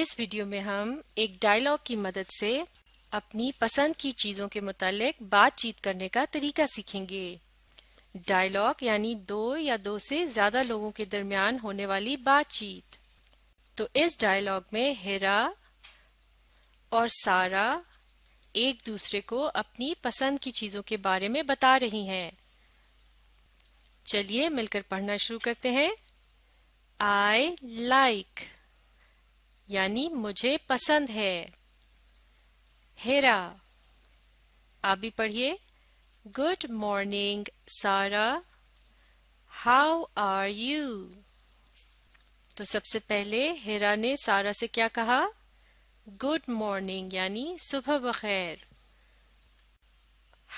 इस वीडियो में हम एक डायलॉग की मदद से अपनी पसंद की चीज़ों के मुतालिक बातचीत करने का तरीका सीखेंगे डायलॉग यानी दो या दो से ज़्यादा लोगों के दरमियान होने वाली बातचीत तो इस डायलॉग में हेरा और सारा एक दूसरे को अपनी पसंद की चीज़ों के बारे में बता रही हैं चलिए मिलकर पढ़ना शुरू करते हैं आई लाइक like. यानी मुझे पसंद है हेरा आप भी पढ़िए good morning Sara how are you तो सबसे पहले हेरा ने सारा से क्या कहा गुड मॉर्निंग यानी सुबह बखैर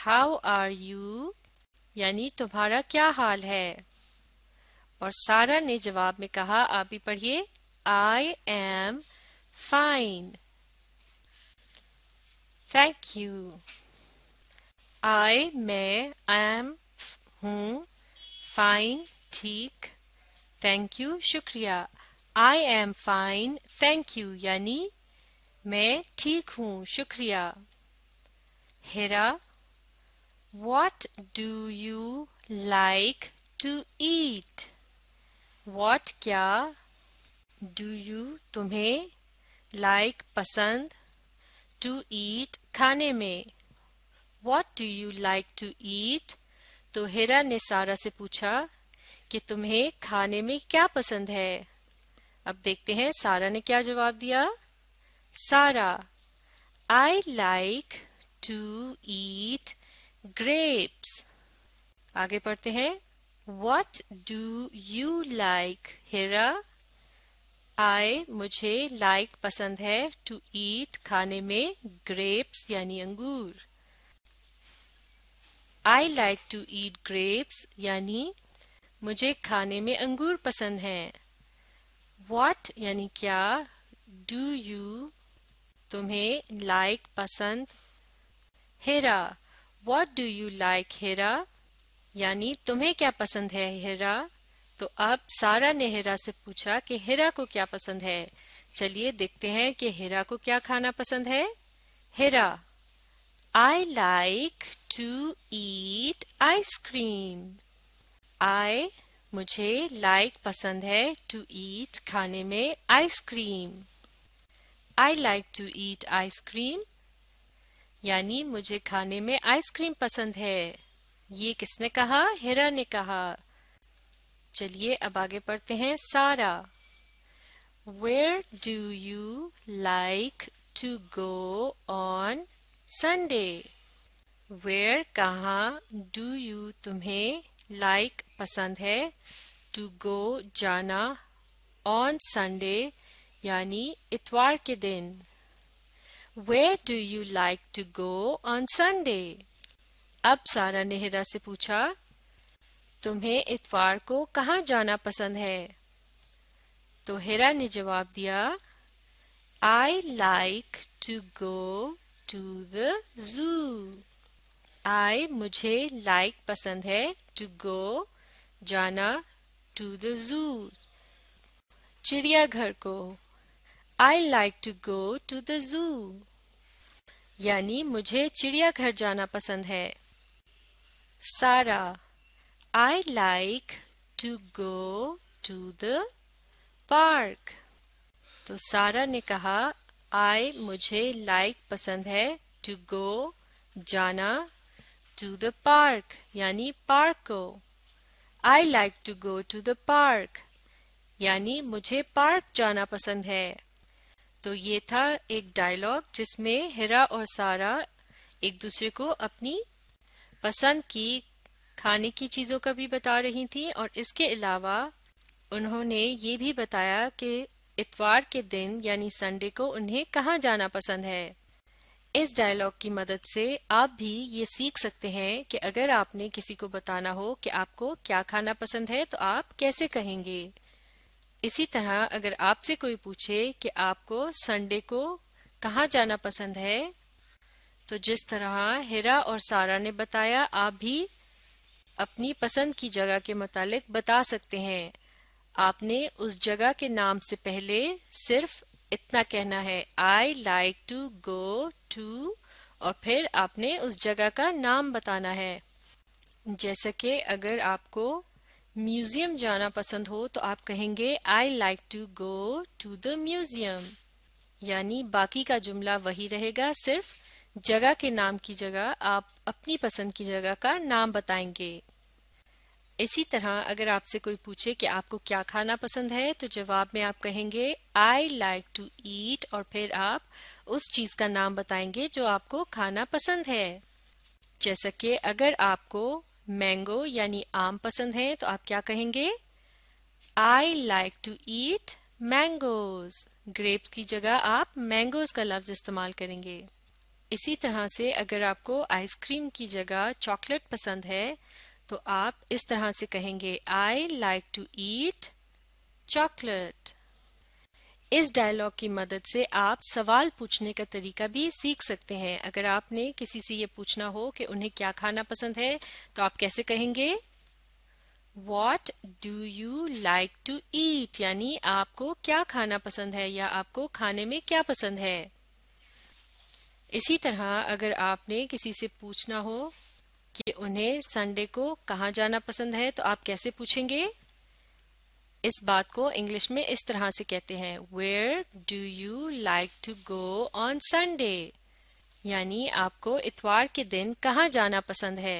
हाउ आर यू यानी तुम्हारा क्या हाल है और सारा ने जवाब में कहा आप भी पढ़िए I am fine. Thank you. I मैं am हूँ fine ठीक thank you Shukriya. I am fine thank you यानी मैं ठीक हूँ Shukriya. Hira What do you like to eat? What क्या डू यू तुम्हें लाइक like, पसंद टू ईट खाने में what do you like to eat तो हेरा ने सारा से पूछा कि तुम्हें खाने में क्या पसंद है अब देखते हैं सारा ने क्या जवाब दिया Sara I like to eat grapes आगे पढ़ते हैं what do you like Hira I मुझे लाइक like पसंद है टू ईट खाने में ग्रेप्स यानी अंगूर I like to eat grapes यानी मुझे खाने में अंगूर पसंद है वॉट यानी क्या डू यू तुम्हें लाइक like पसंद Hira what do you like Hira यानी तुम्हें क्या पसंद है हेरा तो अब सारा ने हिरा से पूछा कि हिरा को क्या पसंद है चलिए देखते हैं कि हिरा को क्या खाना पसंद है Hira I like to eat ice cream I मुझे लाइक like पसंद है टू ईट खाने में ice cream I like to eat ice cream यानी मुझे खाने में आइसक्रीम पसंद है ये किसने कहा हिरा ने कहा चलिए अब आगे पढ़ते हैं सारा where do you like to go on Sunday where कहाँ डू यू तुम्हें लाइक like, पसंद है टू गो जाना ऑन संडे यानी इतवार के दिन where do you like to go on Sunday अब सारा नेहरा से पूछा तुम्हें इतवार को कहाँ जाना पसंद है तो हेरा ने जवाब दिया I like to go to the zoo I मुझे लाइक like पसंद है टू गो जाना टू द जू चिड़ियाघर को I like to go to the zoo यानी मुझे चिड़ियाघर जाना पसंद है सारा I like to go to the park. तो सारा ने कहा I मुझे like पसंद है to go जाना to the park यानी पार्क को I like to go to the park यानी मुझे पार्क जाना पसंद है तो ये था एक डायलॉग जिसमें हिरा और सारा एक दूसरे को अपनी पसंद की खाने की चीज़ों का भी बता रही थी और इसके अलावा उन्होंने ये भी बताया कि इतवार के दिन यानी संडे को उन्हें कहाँ जाना पसंद है इस डायलॉग की मदद से आप भी ये सीख सकते हैं कि अगर आपने किसी को बताना हो कि आपको क्या खाना पसंद है तो आप कैसे कहेंगे इसी तरह अगर आपसे कोई पूछे कि आपको संडे को कहाँ जाना पसंद है तो जिस तरह हिरा और सारा ने बताया आप भी अपनी पसंद की जगह के मुतालिक बता सकते हैं आपने उस जगह के नाम से पहले सिर्फ इतना कहना है I like to go to और फिर आपने उस जगह का नाम बताना है जैसे कि अगर आपको म्यूजियम जाना पसंद हो तो आप कहेंगे I like to go to the museum यानी बाकी का जुमला वही रहेगा सिर्फ जगह के नाम की जगह आप अपनी पसंद की जगह का नाम बताएंगे इसी तरह अगर आपसे कोई पूछे कि आपको क्या खाना पसंद है तो जवाब में आप कहेंगे आई लाइक टू ईट और फिर आप उस चीज का नाम बताएंगे जो आपको खाना पसंद है जैसा कि अगर आपको मैंगो यानी आम पसंद है तो आप क्या कहेंगे I like to eat mangoes grapes की जगह आप मैंगोज का लफ्ज इस्तेमाल करेंगे इसी तरह से अगर आपको आइसक्रीम की जगह चॉकलेट पसंद है तो आप इस तरह से कहेंगे I like to eat chocolate इस डायलॉग की मदद से आप सवाल पूछने का तरीका भी सीख सकते हैं अगर आपने किसी से ये पूछना हो कि उन्हें क्या खाना पसंद है तो आप कैसे कहेंगे what do you like to eat यानी आपको क्या खाना पसंद है या आपको खाने में क्या पसंद है इसी तरह अगर आपने किसी से पूछना हो कि उन्हें संडे को कहाँ जाना पसंद है तो आप कैसे पूछेंगे इस बात को इंग्लिश में इस तरह से कहते हैं where do you like to go on Sunday यानी आपको इतवार के दिन कहाँ जाना पसंद है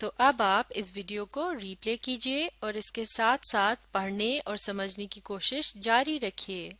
तो अब आप इस वीडियो को रीप्ले कीजिए और इसके साथ साथ पढ़ने और समझने की कोशिश जारी रखिए